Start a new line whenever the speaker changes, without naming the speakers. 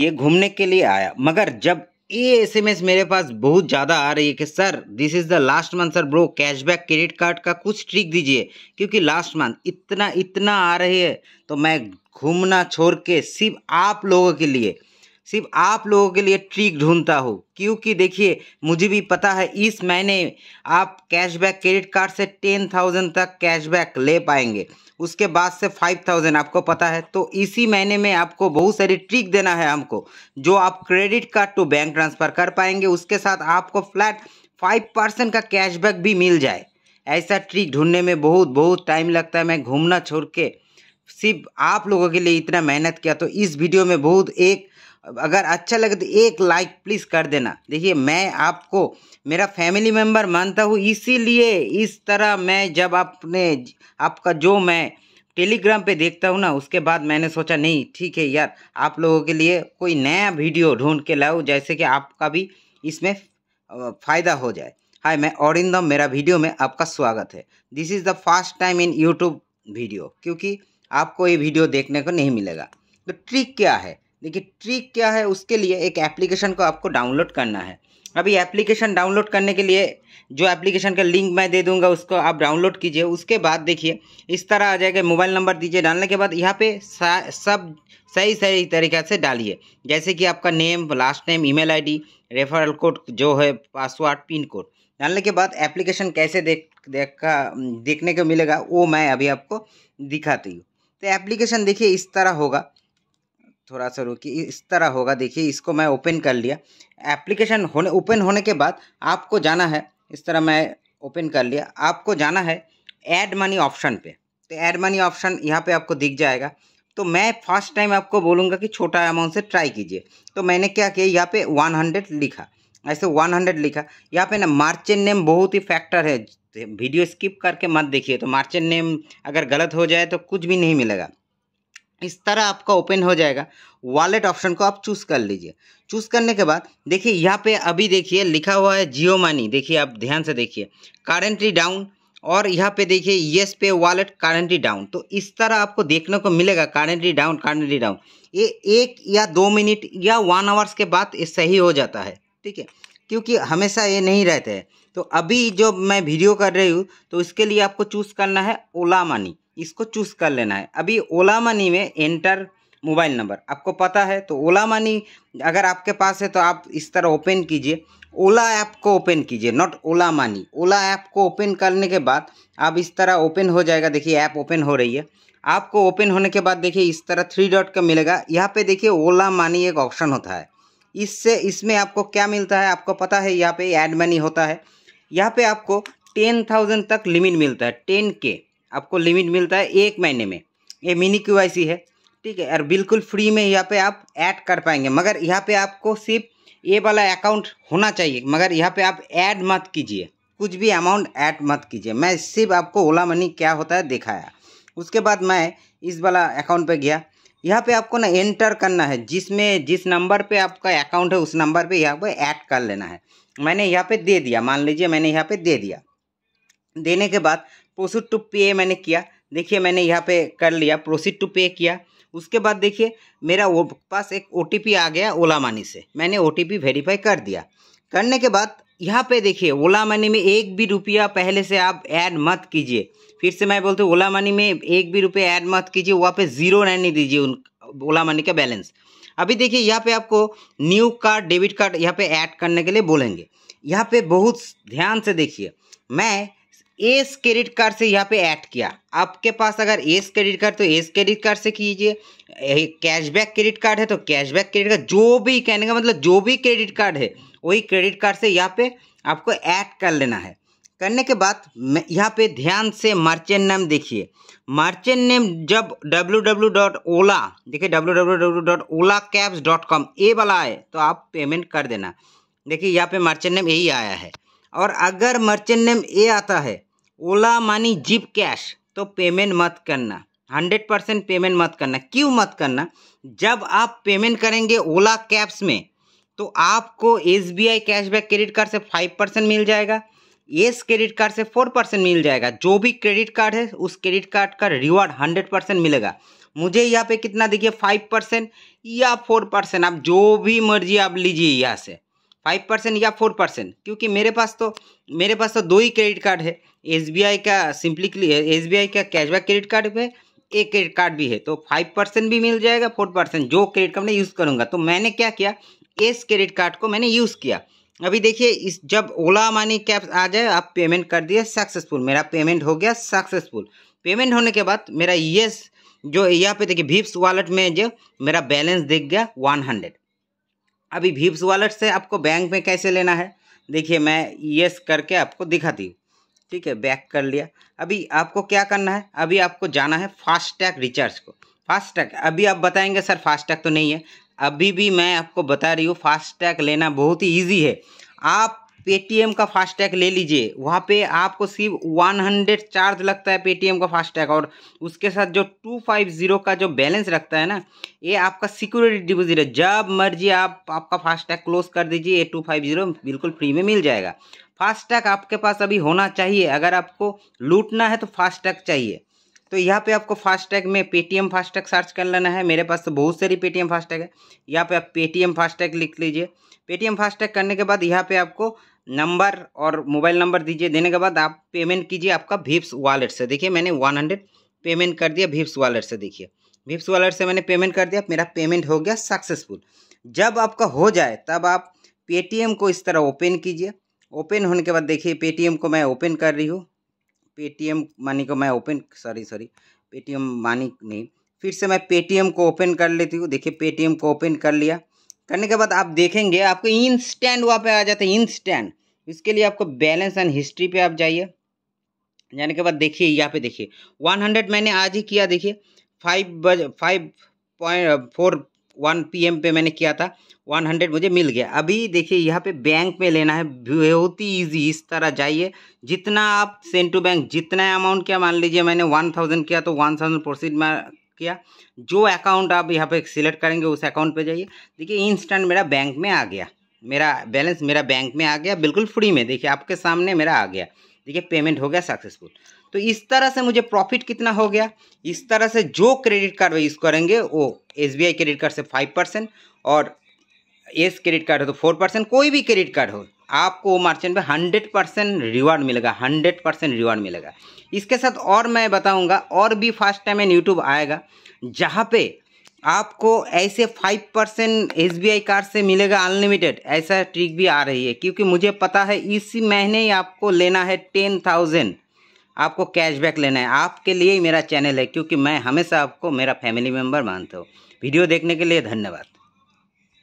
ये घूमने के लिए आया मगर जब ये एसएमएस मेरे पास बहुत ज़्यादा आ रही है कि sir this is the last month sir bro cashback credit card का कुछ ट्रिक दीजिए क्योंकि लास्ट मंथ इतना इतना आ रही है तो मैं घूमना छोड़ के सिर्फ आप लोगों के लिए सिर्फ आप लोगों के लिए ट्रिक ढूंढता हूँ क्योंकि देखिए मुझे भी पता है इस महीने आप कैशबैक क्रेडिट कार्ड से टेन थाउजेंड तक कैशबैक ले पाएंगे उसके बाद से फाइव थाउजेंड आपको पता है तो इसी महीने में आपको बहुत सारी ट्रिक देना है हमको जो आप credit card to bank transfer कर पाएंगे उसके साथ आपको फ्लैट फाइव परसेंट का कैशबैक भी मिल जाए ऐसा ट्रिक ढूंढने में बहुत बहुत टाइम लगता है मैं घूमना छोड़ के सिर्फ आप लोगों के लिए इतना मेहनत किया तो इस वीडियो में बहुत एक अगर अच्छा लगे तो एक लाइक प्लीज़ कर देना देखिए मैं आपको मेरा फैमिली मेम्बर मानता हूँ इसीलिए इस तरह मैं जब आपने आपका जो मैं टेलीग्राम पे देखता हूँ ना उसके बाद मैंने सोचा नहीं ठीक है यार आप लोगों के लिए कोई नया वीडियो ढूंढ के लाओ जैसे कि आपका भी इसमें फ़ायदा हो जाए हाय मैं औरिंदम मेरा वीडियो में आपका स्वागत है this is the first time in YouTube video क्योंकि आपको ये वीडियो देखने को नहीं मिलेगा तो ट्रिक क्या है देखिए ट्रिक क्या है उसके लिए एक एप्लीकेशन को आपको डाउनलोड करना है अभी एप्लीकेशन डाउनलोड करने के लिए जो एप्लीकेशन का लिंक मैं दे दूंगा उसको आप डाउनलोड कीजिए उसके बाद देखिए इस तरह आ जाएगा मोबाइल नंबर दीजिए डालने के बाद यहाँ पे सब सही सही तरीके से डालिए जैसे कि आपका name last name email ID referral code जो है पासवर्ड पिन कोड डालने के बाद एप्लीकेशन कैसे देख देखा देखने को मिलेगा वो मैं अभी आपको दिखाती हूँ तो एप्लीकेशन देखिए इस तरह होगा थोड़ा सा रुकी इस तरह होगा देखिए इसको मैं ओपन कर लिया एप्लीकेशन होने ओपन होने के बाद आपको जाना है इस तरह मैं ओपन कर लिया आपको जाना है ऐड मनी ऑप्शन पे तो ऐड मनी ऑप्शन यहाँ पे आपको दिख जाएगा तो मैं फर्स्ट टाइम आपको बोलूँगा कि छोटा अमाउंट से ट्राई कीजिए तो मैंने क्या किया यहाँ पे हंड्रेड लिखा ऐसे हंड्रेड लिखा यहाँ पे ना मार्चेंट नेम बहुत ही फैक्टर है वीडियो स्किप करके मत देखिए तो मार्चेंट नेम अगर गलत हो जाए तो कुछ भी नहीं मिलेगा इस तरह आपका ओपन हो जाएगा वॉलेट ऑप्शन को आप चूज कर लीजिए चूज करने के बाद देखिए यहाँ पे अभी देखिए लिखा हुआ है जियो मनी देखिए आप ध्यान से देखिए कारंटी डाउन और यहाँ पे देखिए येस पे वॉलेट कारंटी डाउन तो इस तरह आपको देखने को मिलेगा कारंटी डाउन कारंटी डाउन ये एक या दो मिनट या वन आवर्स के बाद ये सही हो जाता है ठीक है क्योंकि हमेशा ये नहीं रहते हैं तो अभी जो मैं वीडियो कर रही हूँ तो इसके लिए आपको चूज़ करना है ओला मनी इसको चूज कर लेना है अभी ओला मनी में एंटर मोबाइल नंबर आपको पता है तो ओला मनी अगर आपके पास है तो आप इस तरह ओपन कीजिए ओला ऐप को ओपन कीजिए not Ola money Ola app को ओपन करने के बाद आप इस तरह ओपन हो जाएगा देखिए ऐप ओपन हो रही है आपको ओपन होने के बाद देखिए इस तरह थ्री डॉट का मिलेगा यहाँ पे देखिए ओला मनी एक ऑप्शन होता है इससे इसमें आपको क्या मिलता है आपको पता है यहाँ पे एड मनी होता है यहाँ पे आपको टेन थाउजेंड तक लिमिट मिलता है टेन के आपको लिमिट मिलता है एक महीने में ये मिनी क्यू है ठीक है और बिल्कुल फ्री में यहाँ पे आप ऐड कर पाएंगे मगर यहाँ पे आपको सिर्फ ये वाला अकाउंट होना चाहिए मगर यहाँ पे आप ऐड मत कीजिए कुछ भी अमाउंट ऐड मत कीजिए मैं सिर्फ आपको ओला मनी क्या होता है दिखाया उसके बाद मैं इस वाला अकाउंट पे गया यहाँ पे आपको ना एंटर करना है जिसमें जिस नंबर पे आपका अकाउंट है उस नंबर पे यहाँ पर ऐड कर लेना है मैंने यहाँ पे दे दिया मान लीजिए मैंने यहाँ पे दे दिया देने के बाद प्रोसीड टू पे मैंने किया देखिए मैंने यहाँ पे कर लिया प्रोसीड टू पे किया उसके बाद देखिए मेरा वो पास एक ओ आ गया ओला मनी से मैंने ओ वेरीफाई कर दिया करने के बाद यहाँ पे देखिए ओला मनी में एक भी रुपया पहले से आप ऐड मत कीजिए फिर से मैं बोलती हूँ ओला मनी में एक भी रुपये ऐड मत कीजिए वहाँ पे ज़ीरो रहने दीजिए उन ओला मनी का बैलेंस अभी देखिए यहाँ पे आपको न्यू कार्ड डेबिट कार्ड यहाँ पे ऐड करने के लिए बोलेंगे यहाँ पे बहुत ध्यान से देखिए मैं एस क्रेडिट कार्ड से यहाँ पे ऐड किया आपके पास अगर एस क्रेडिट कार्ड तो एस क्रेडिट कार्ड से कीजिए कैशबैक क्रेडिट कार्ड है तो कैशबैक क्रेडिट कार्ड जो भी कहने का मतलब जो भी क्रेडिट कार्ड है वही क्रेडिट कार्ड से यहाँ पे आपको ऐड कर लेना है करने के बाद यहाँ पे ध्यान से मर्चेंट नेम देखिए मर्चेंट नेम जब डब्ल्यू डब्ल्यू डॉट ओला देखिए W W W dot Ola cabs dot com ए वाला आए तो आप पेमेंट कर देना देखिए यहाँ पे मर्चेंट नेम यही आया है और अगर मर्चेंट नेम ए आता है ओला मनी जिप कैश तो पेमेंट मत करना हंड्रेड परसेंट पेमेंट मत करना क्यों मत करना जब आप पेमेंट करेंगे ओला कैब्स में तो आपको S B I cashback credit card से फाइव परसेंट मिल जाएगा एस क्रेडिट कार्ड से फोर परसेंट मिल जाएगा जो भी क्रेडिट कार्ड है उस क्रेडिट कार्ड का रिवार्ड हंड्रेड परसेंट मिलेगा मुझे यहाँ पे कितना देखिए फाइव परसेंट या फोर परसेंट आप जो भी मर्जी आप लीजिए यहाँ से फाइव परसेंट या फोर परसेंट क्योंकि मेरे पास तो मेरे पास तो दो ही क्रेडिट कार्ड है एस का सिंपली एस का कैशबैक क्रेडिट कार्ड है एक क्रेडिट कार्ड भी है तो फाइव परसेंट भी मिल जाएगा फोर परसेंट जो क्रेडिट कार्ड मैं यूज़ करूँगा तो मैंने क्या किया इस क्रेडिट कार्ड को मैंने यूज़ किया अभी देखिए इस जब ओला मनी कैब आ जाए आप पेमेंट कर दिए सक्सेसफुल मेरा पेमेंट हो गया सक्सेसफुल पेमेंट होने के बाद मेरा येस जो यहाँ पे देखिए भीप्स वॉलेट में जो मेरा बैलेंस दिख गया वन हंड्रेड अभी भीप्स वॉलेट से आपको बैंक में कैसे लेना है देखिए मैं येस करके आपको दिखाती हूँ ठीक है बैक कर लिया अभी आपको क्या करना है अभी आपको जाना है फास्टैग रिचार्ज को फास्टैग अभी आप बताएंगे सर फास्टैग तो नहीं है अभी भी मैं आपको बता रही हूँ फास्टैग लेना बहुत ही ईजी है आप पेटीएम का फास्टैग ले लीजिए वहाँ पे आपको सिर्फ 100 चार्ज लगता है पेटीएम का फास्टैग और उसके साथ जो 250 का जो बैलेंस रखता है ना ये आपका सिक्योरिटी डिपोजिट है जब मर्जी आप आपका फास्टैग क्लोज कर दीजिए ये 250 बिल्कुल फ्री में मिल जाएगा फास्टैग आपके पास अभी होना चाहिए अगर आपको लूटना है तो फास्टैग चाहिए तो यहाँ पे आपको फास्टैग में पेटीएम फास्टैग सर्च कर लेना है मेरे पास तो बहुत सारी पेटीएम फास्टैग है यहाँ पे आप पेटीएम फास्टैग लिख लीजिए पेटीएम फास्टैग करने के बाद यहाँ पे आपको नंबर और मोबाइल नंबर दीजिए देने के बाद आप पेमेंट कीजिए आपका भिप्स वॉलेट से देखिए मैंने वन हंड्रेड पेमेंट कर दिया भिप्स वॉलेट से देखिए भिप्स वॉलेट से मैंने पेमेंट कर दिया मेरा पेमेंट हो गया सक्सेसफुल जब आपका हो जाए तब आप पेटीएम को इस तरह ओपन कीजिए ओपन होने के बाद देखिए पेटीएम को मैं ओपन कर रही हूँ पेटीएम मनी को मैं open sorry sorry Paytm money नहीं फिर से मैं पेटीएम को ओपन कर लेती हूँ देखिए पेटीएम को ओपन कर लिया करने के बाद आप देखेंगे आपको इंस्टेंट वहाँ पे आ जाता है इंस्टेंट इसके लिए आपको बैलेंस एंड हिस्ट्री पे आप जाइए जाने के बाद देखिए यहाँ पे देखिए 100 मैंने आज ही किया देखिए फाइव बज five point four one P पे मैंने किया था वन हंड्रेड मुझे मिल गया अभी देखिए यहाँ पे बैंक में लेना है बहुत ही ईजी इस तरह जाइए जितना आप सेंड टू बैंक जितना अमाउंट क्या मान लीजिए मैंने वन थाउजेंड किया तो वन थाउजेंड प्रोसीड में किया जो अकाउंट आप यहाँ पे सिलेक्ट करेंगे उस अकाउंट पे जाइए देखिए इंस्टेंट मेरा बैंक में आ गया मेरा बैलेंस मेरा बैंक में आ गया बिल्कुल फ्री में देखिए आपके सामने मेरा आ गया देखिए पेमेंट हो गया सक्सेसफुल तो इस तरह से मुझे प्रॉफिट कितना हो गया इस तरह से जो क्रेडिट कार्ड यूज़ करेंगे वो एस क्रेडिट कार्ड से फाइव परसेंट और एस क्रेडिट कार्ड हो तो फोर परसेंट कोई भी क्रेडिट कार्ड हो आपको मार्चेंट में हंड्रेड परसेंट रिवार्ड मिलेगा हंड्रेड परसेंट रिवार्ड मिलेगा इसके साथ और मैं बताऊंगा और भी फर्स्ट टाइम एन यूट्यूब आएगा जहाँ पे आपको ऐसे फाइव परसेंट एस कार्ड से मिलेगा अनलिमिटेड ऐसा ट्रिक भी आ रही है क्योंकि मुझे पता है इसी महीने ही आपको लेना है टेन थाउजेंड आपको कैशबैक लेना है आपके लिए ही मेरा चैनल है क्योंकि मैं हमेशा आपको मेरा फैमिली मेम्बर मानता हूँ वीडियो देखने के लिए धन्यवाद